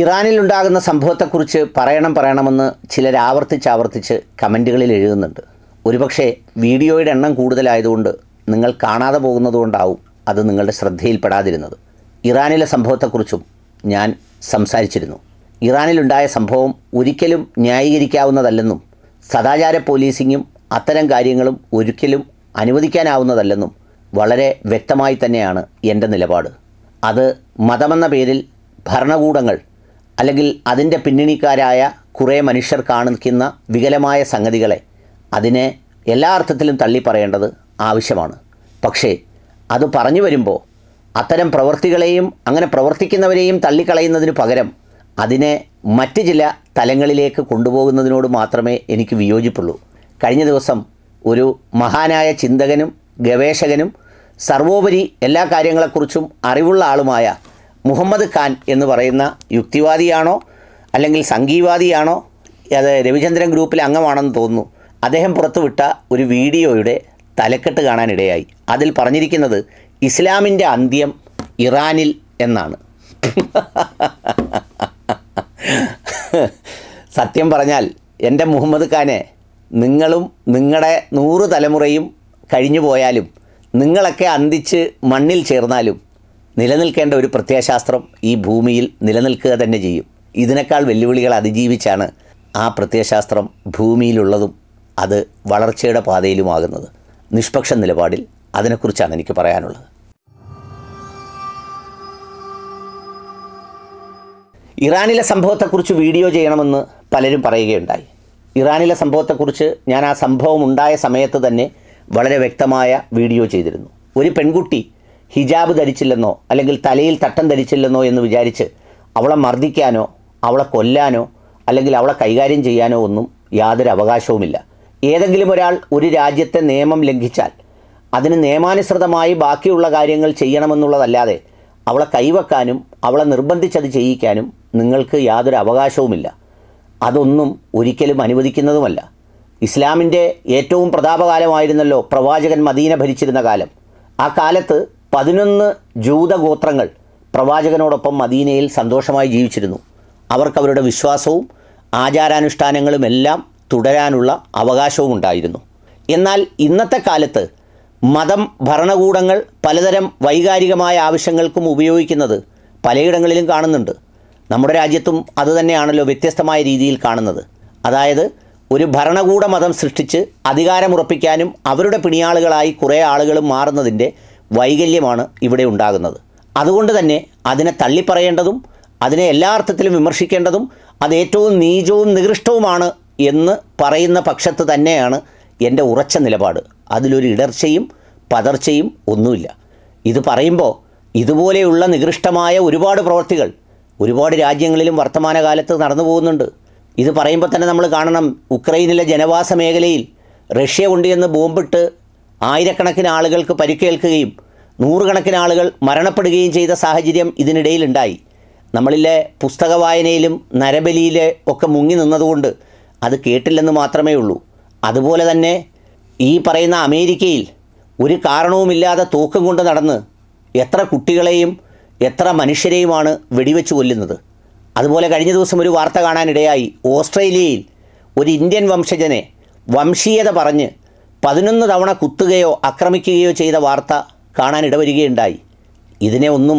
ഇറാനിലുണ്ടാകുന്ന സംഭവത്തെക്കുറിച്ച് പറയണം പറയണമെന്ന് ചിലർ ആവർത്തിച്ച് ആവർത്തിച്ച് കമൻറ്റുകളിൽ എഴുതുന്നുണ്ട് ഒരുപക്ഷെ വീഡിയോയുടെ എണ്ണം കൂടുതലായതുകൊണ്ട് നിങ്ങൾ കാണാതെ പോകുന്നതുകൊണ്ടാവും അത് നിങ്ങളുടെ ശ്രദ്ധയിൽപ്പെടാതിരുന്നത് ഇറാനിലെ സംഭവത്തെക്കുറിച്ചും ഞാൻ സംസാരിച്ചിരുന്നു ഇറാനിലുണ്ടായ സംഭവം ഒരിക്കലും ന്യായീകരിക്കാവുന്നതല്ലെന്നും സദാചാര പോലീസിങ്ങും അത്തരം കാര്യങ്ങളും ഒരിക്കലും അനുവദിക്കാനാവുന്നതല്ലെന്നും വളരെ വ്യക്തമായി തന്നെയാണ് എൻ്റെ നിലപാട് അത് മതമെന്ന പേരിൽ ഭരണകൂടങ്ങൾ അല്ലെങ്കിൽ അതിൻ്റെ പിന്നണിക്കാരായ കുറേ മനുഷ്യർ കാണിക്കുന്ന വികലമായ സംഗതികളെ അതിനെ എല്ലാ അർത്ഥത്തിലും തള്ളിപ്പറയേണ്ടത് ആവശ്യമാണ് പക്ഷേ അത് പറഞ്ഞു വരുമ്പോൾ അത്തരം പ്രവൃത്തികളെയും അങ്ങനെ പ്രവർത്തിക്കുന്നവരെയും തള്ളിക്കളയുന്നതിന് പകരം അതിനെ മറ്റ് ചില തലങ്ങളിലേക്ക് കൊണ്ടുപോകുന്നതിനോട് മാത്രമേ എനിക്ക് വിയോജിപ്പുള്ളൂ കഴിഞ്ഞ ദിവസം ഒരു മഹാനായ ചിന്തകനും ഗവേഷകനും സർവോപരി എല്ലാ കാര്യങ്ങളെക്കുറിച്ചും അറിവുള്ള ആളുമായ മുഹമ്മദ് ഖാൻ എന്ന് പറയുന്ന യുക്തിവാദിയാണോ അല്ലെങ്കിൽ സംഗീവാദിയാണോ അത് രവിചന്ദ്രൻ ഗ്രൂപ്പിലെ അംഗമാണെന്ന് തോന്നുന്നു അദ്ദേഹം പുറത്തുവിട്ട ഒരു വീഡിയോയുടെ തലക്കെട്ട് കാണാനിടയായി അതിൽ പറഞ്ഞിരിക്കുന്നത് ഇസ്ലാമിൻ്റെ അന്ത്യം ഇറാനിൽ എന്നാണ് സത്യം പറഞ്ഞാൽ എൻ്റെ മുഹമ്മദ് ഖാനെ നിങ്ങളും നിങ്ങളുടെ നൂറ് തലമുറയും കഴിഞ്ഞു പോയാലും നിങ്ങളൊക്കെ അന്തിച്ച് മണ്ണിൽ ചേർന്നാലും നിലനിൽക്കേണ്ട ഒരു പ്രത്യയശാസ്ത്രം ഈ ഭൂമിയിൽ നിലനിൽക്കുക തന്നെ ചെയ്യും ഇതിനേക്കാൾ വെല്ലുവിളികൾ അതിജീവിച്ചാണ് ആ പ്രത്യയശാസ്ത്രം ഭൂമിയിലുള്ളതും അത് വളർച്ചയുടെ പാതയിലുമാകുന്നത് നിഷ്പക്ഷ നിലപാടിൽ അതിനെക്കുറിച്ചാണ് എനിക്ക് പറയാനുള്ളത് ഇറാനിലെ സംഭവത്തെക്കുറിച്ച് വീഡിയോ ചെയ്യണമെന്ന് പലരും പറയുകയുണ്ടായി ഇറാനിലെ സംഭവത്തെക്കുറിച്ച് ഞാൻ ആ സംഭവം ഉണ്ടായ സമയത്ത് തന്നെ വളരെ വ്യക്തമായ വീഡിയോ ചെയ്തിരുന്നു ഒരു പെൺകുട്ടി ഹിജാബ് ധരിച്ചില്ലെന്നോ അല്ലെങ്കിൽ തലയിൽ തട്ടം ധരിച്ചില്ലെന്നോ എന്ന് വിചാരിച്ച് അവളെ മർദ്ദിക്കാനോ അവളെ കൊല്ലാനോ അല്ലെങ്കിൽ അവളെ കൈകാര്യം ചെയ്യാനോ ഒന്നും യാതൊരു അവകാശവുമില്ല ഏതെങ്കിലും ഒരാൾ ഒരു രാജ്യത്തെ നിയമം ലംഘിച്ചാൽ അതിന് നിയമാനുസൃതമായി ബാക്കിയുള്ള കാര്യങ്ങൾ ചെയ്യണമെന്നുള്ളതല്ലാതെ അവളെ കൈവെക്കാനും അവളെ നിർബന്ധിച്ചത് ചെയ്യിക്കാനും നിങ്ങൾക്ക് യാതൊരു അവകാശവുമില്ല അതൊന്നും ഒരിക്കലും അനുവദിക്കുന്നതുമല്ല ഇസ്ലാമിൻ്റെ ഏറ്റവും പ്രതാപകാലമായിരുന്നല്ലോ പ്രവാചകൻ മദീന ഭരിച്ചിരുന്ന കാലം ആ കാലത്ത് പതിനൊന്ന് ജൂതഗോത്രങ്ങൾ പ്രവാചകനോടൊപ്പം മദീനയിൽ സന്തോഷമായി ജീവിച്ചിരുന്നു അവർക്കവരുടെ വിശ്വാസവും ആചാരാനുഷ്ഠാനങ്ങളുമെല്ലാം തുടരാനുള്ള അവകാശവും ഉണ്ടായിരുന്നു എന്നാൽ ഇന്നത്തെ കാലത്ത് മതം ഭരണകൂടങ്ങൾ പലതരം വൈകാരികമായ ആവശ്യങ്ങൾക്കും ഉപയോഗിക്കുന്നത് പലയിടങ്ങളിലും കാണുന്നുണ്ട് നമ്മുടെ രാജ്യത്തും അതുതന്നെയാണല്ലോ വ്യത്യസ്തമായ രീതിയിൽ കാണുന്നത് അതായത് ഒരു ഭരണകൂട മതം സൃഷ്ടിച്ച് അധികാരമുറപ്പിക്കാനും അവരുടെ പിണിയാളുകളായി കുറേ ആളുകളും മാറുന്നതിൻ്റെ വൈകല്യമാണ് ഇവിടെ ഉണ്ടാകുന്നത് അതുകൊണ്ട് തന്നെ അതിനെ തള്ളിപ്പറയേണ്ടതും അതിനെ എല്ലാ അർത്ഥത്തിലും വിമർശിക്കേണ്ടതും അത് ഏറ്റവും നീചവും നികൃഷ്ടവുമാണ് എന്ന് പറയുന്ന പക്ഷത്ത് തന്നെയാണ് എൻ്റെ ഉറച്ച നിലപാട് അതിലൊരു ഇടർച്ചയും പതർച്ചയും ഒന്നുമില്ല ഇത് പറയുമ്പോൾ ഇതുപോലെയുള്ള നികൃഷ്ടമായ ഒരുപാട് പ്രവർത്തികൾ ഒരുപാട് രാജ്യങ്ങളിലും വർത്തമാനകാലത്ത് നടന്നു പോകുന്നുണ്ട് ഇത് പറയുമ്പോൾ തന്നെ നമ്മൾ കാണണം ഉക്രൈനിലെ ജനവാസ മേഖലയിൽ റഷ്യ കൊണ്ട് ബോംബിട്ട് ആയിരക്കണക്കിന് ആളുകൾക്ക് പരിക്കേൽക്കുകയും നൂറുകണക്കിന് ആളുകൾ മരണപ്പെടുകയും ചെയ്ത സാഹചര്യം ഇതിനിടയിലുണ്ടായി നമ്മളിലെ പുസ്തക വായനയിലും നരബലിയിലെ ഒക്കെ മുങ്ങി നിന്നതുകൊണ്ട് അത് കേട്ടില്ലെന്ന് മാത്രമേ ഉള്ളൂ അതുപോലെ തന്നെ ഈ പറയുന്ന അമേരിക്കയിൽ ഒരു കാരണവുമില്ലാതെ തൂക്കം കൊണ്ട് നടന്ന് എത്ര കുട്ടികളെയും എത്ര മനുഷ്യരെയുമാണ് വെടിവെച്ച് കൊല്ലുന്നത് അതുപോലെ കഴിഞ്ഞ ദിവസം ഒരു വാർത്ത കാണാനിടയായി ഓസ്ട്രേലിയയിൽ ഒരു ഇന്ത്യൻ വംശജനെ വംശീയത പറഞ്ഞ് പതിനൊന്ന് തവണ കുത്തുകയോ ആക്രമിക്കുകയോ ചെയ്ത വാർത്ത കാണാൻ ഇടവരികയുണ്ടായി ഇതിനെ ഒന്നും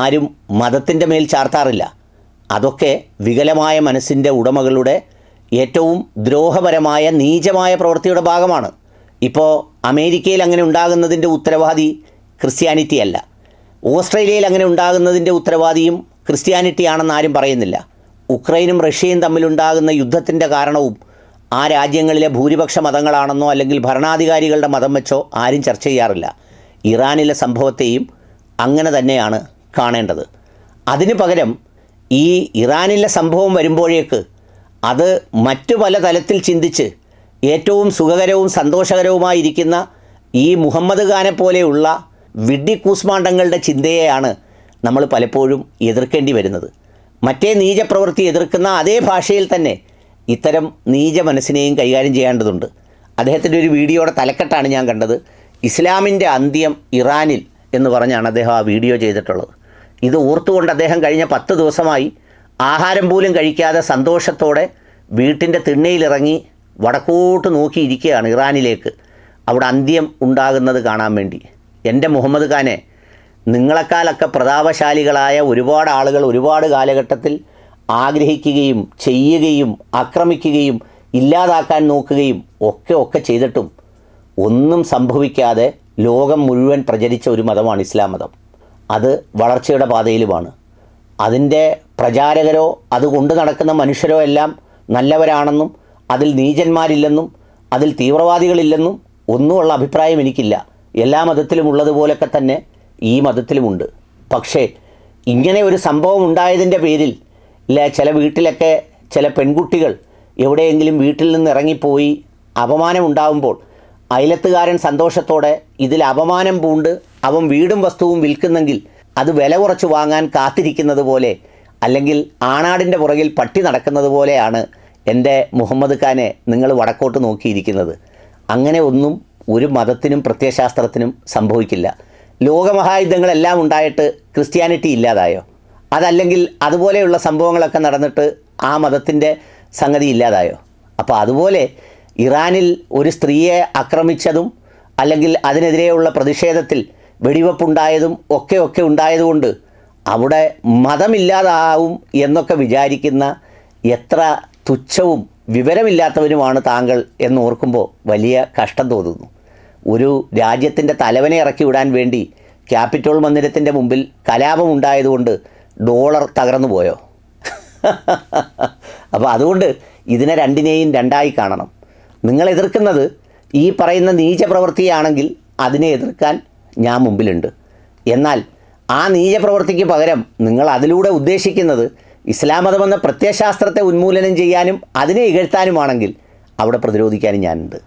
ആരും മതത്തിൻ്റെ മേൽ ചാർത്താറില്ല അതൊക്കെ വികലമായ മനസ്സിൻ്റെ ഉടമകളുടെ ഏറ്റവും ദ്രോഹപരമായ നീചമായ പ്രവൃത്തിയുടെ ഭാഗമാണ് ഇപ്പോൾ അമേരിക്കയിൽ അങ്ങനെ ഉണ്ടാകുന്നതിൻ്റെ ഉത്തരവാദി ക്രിസ്ത്യാനിറ്റി അല്ല ഓസ്ട്രേലിയയിൽ അങ്ങനെ ഉണ്ടാകുന്നതിൻ്റെ ഉത്തരവാദിയും ക്രിസ്ത്യാനിറ്റി ആണെന്ന് ആരും പറയുന്നില്ല ഉക്രൈനും റഷ്യയും തമ്മിലുണ്ടാകുന്ന യുദ്ധത്തിൻ്റെ കാരണവും ആ രാജ്യങ്ങളിലെ ഭൂരിപക്ഷ മതങ്ങളാണെന്നോ അല്ലെങ്കിൽ ഭരണാധികാരികളുടെ മതം വെച്ചോ ആരും ചർച്ച ചെയ്യാറില്ല ഇറാനിലെ സംഭവത്തെയും അങ്ങനെ തന്നെയാണ് കാണേണ്ടത് അതിനു പകരം ഈ ഇറാനിലെ സംഭവം വരുമ്പോഴേക്ക് അത് മറ്റു പല തലത്തിൽ ചിന്തിച്ച് ഏറ്റവും സുഖകരവും സന്തോഷകരവുമായിരിക്കുന്ന ഈ മുഹമ്മദ് ഖാനെ പോലെയുള്ള വിഡ്ഡി കൂസ്മാണ്ഡങ്ങളുടെ ചിന്തയെയാണ് നമ്മൾ പലപ്പോഴും എതിർക്കേണ്ടി വരുന്നത് മറ്റേ നീചപ്രവൃത്തി എതിർക്കുന്ന അതേ ഭാഷയിൽ തന്നെ ഇത്തരം നീച മനസ്സിനെയും കൈകാര്യം ചെയ്യേണ്ടതുണ്ട് അദ്ദേഹത്തിൻ്റെ ഒരു വീഡിയോയുടെ തലക്കെട്ടാണ് ഞാൻ കണ്ടത് ഇസ്ലാമിൻ്റെ അന്ത്യം ഇറാനിൽ എന്ന് പറഞ്ഞാണ് അദ്ദേഹം ആ വീഡിയോ ചെയ്തിട്ടുള്ളത് ഇത് ഓർത്തുകൊണ്ട് അദ്ദേഹം കഴിഞ്ഞ പത്ത് ദിവസമായി ആഹാരം പോലും കഴിക്കാതെ സന്തോഷത്തോടെ വീട്ടിൻ്റെ തിണ്ണയിലിറങ്ങി വടക്കോട്ട് നോക്കിയിരിക്കുകയാണ് ഇറാനിലേക്ക് അവിടെ അന്ത്യം ഉണ്ടാകുന്നത് കാണാൻ വേണ്ടി എൻ്റെ മുഹമ്മദ് ഖാനെ നിങ്ങളെക്കാലൊക്കെ പ്രതാപശാലികളായ ഒരുപാട് ആളുകൾ ഒരുപാട് കാലഘട്ടത്തിൽ ആഗ്രഹിക്കുകയും ചെയ്യുകയും ആക്രമിക്കുകയും ഇല്ലാതാക്കാൻ നോക്കുകയും ഒക്കെ ഒക്കെ ചെയ്തിട്ടും ഒന്നും സംഭവിക്കാതെ ലോകം മുഴുവൻ പ്രചരിച്ച ഒരു മതമാണ് ഇസ്ലാം മതം അത് വളർച്ചയുടെ പാതയിലുമാണ് അതിൻ്റെ പ്രചാരകരോ അതുകൊണ്ട് നടക്കുന്ന മനുഷ്യരോ എല്ലാം നല്ലവരാണെന്നും അതിൽ നീചന്മാരില്ലെന്നും അതിൽ തീവ്രവാദികളില്ലെന്നും ഒന്നുമുള്ള അഭിപ്രായം എനിക്കില്ല എല്ലാ മതത്തിലും ഉള്ളതുപോലൊക്കെ തന്നെ ഈ മതത്തിലുമുണ്ട് പക്ഷേ ഇങ്ങനെ ഒരു സംഭവം ഉണ്ടായതിൻ്റെ പേരിൽ ചില വീട്ടിലൊക്കെ ചില പെൺകുട്ടികൾ എവിടെയെങ്കിലും വീട്ടിൽ നിന്ന് ഇറങ്ങിപ്പോയി ഉണ്ടാവുമ്പോൾ അയലത്തുകാരൻ സന്തോഷത്തോടെ ഇതിൽ അപമാനം പൂണ്ട് അവൻ വീടും വസ്തുവും വിൽക്കുന്നെങ്കിൽ അത് വില കുറച്ച് വാങ്ങാൻ കാത്തിരിക്കുന്നത് പോലെ അല്ലെങ്കിൽ ആണാടിൻ്റെ പുറകിൽ പട്ടി നടക്കുന്നത് പോലെയാണ് എൻ്റെ മുഹമ്മദ് ഖാനെ നിങ്ങൾ വടക്കോട്ട് നോക്കിയിരിക്കുന്നത് അങ്ങനെ ഒന്നും ഒരു മതത്തിനും പ്രത്യയശാസ്ത്രത്തിനും സംഭവിക്കില്ല ലോകമഹായുദ്ധങ്ങളെല്ലാം ഉണ്ടായിട്ട് ക്രിസ്ത്യാനിറ്റി ഇല്ലാതായോ അതല്ലെങ്കിൽ അതുപോലെയുള്ള സംഭവങ്ങളൊക്കെ നടന്നിട്ട് ആ മതത്തിൻ്റെ സംഗതി ഇല്ലാതായോ അപ്പോൾ അതുപോലെ ഇറാനിൽ ഒരു സ്ത്രീയെ ആക്രമിച്ചതും അല്ലെങ്കിൽ അതിനെതിരെയുള്ള പ്രതിഷേധത്തിൽ വെടിവെപ്പുണ്ടായതും ഒക്കെ ഒക്കെ ഉണ്ടായതുകൊണ്ട് അവിടെ മതമില്ലാതാവും എന്നൊക്കെ വിചാരിക്കുന്ന എത്ര തുച്ഛവും വിവരമില്ലാത്തവരുമാണ് താങ്കൾ എന്ന് ഓർക്കുമ്പോൾ വലിയ കഷ്ടം തോന്നുന്നു ഒരു രാജ്യത്തിൻ്റെ തലവനെ ഇറക്കി വിടാൻ വേണ്ടി ക്യാപിറ്റോൾ മന്ദിരത്തിൻ്റെ മുമ്പിൽ കലാപമുണ്ടായതുകൊണ്ട് ഡോളർ തകർന്നു പോയോ അപ്പോൾ അതുകൊണ്ട് ഇതിനെ രണ്ടിനെയും രണ്ടായി കാണണം നിങ്ങൾ എതിർക്കുന്നത് ഈ പറയുന്ന നീചപ്രവൃത്തിയാണെങ്കിൽ അതിനെ എതിർക്കാൻ ഞാൻ മുമ്പിലുണ്ട് എന്നാൽ ആ നീചപ്രവൃത്തിക്ക് പകരം നിങ്ങൾ അതിലൂടെ ഉദ്ദേശിക്കുന്നത് ഇസ്ലാം മതമെന്ന പ്രത്യയശാസ്ത്രത്തെ ഉന്മൂലനം ചെയ്യാനും അതിനെ ഇകഴ്ത്താനുമാണെങ്കിൽ അവിടെ പ്രതിരോധിക്കാനും ഞാനുണ്ട്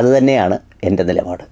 അതുതന്നെയാണ് എൻ്റെ നിലപാട്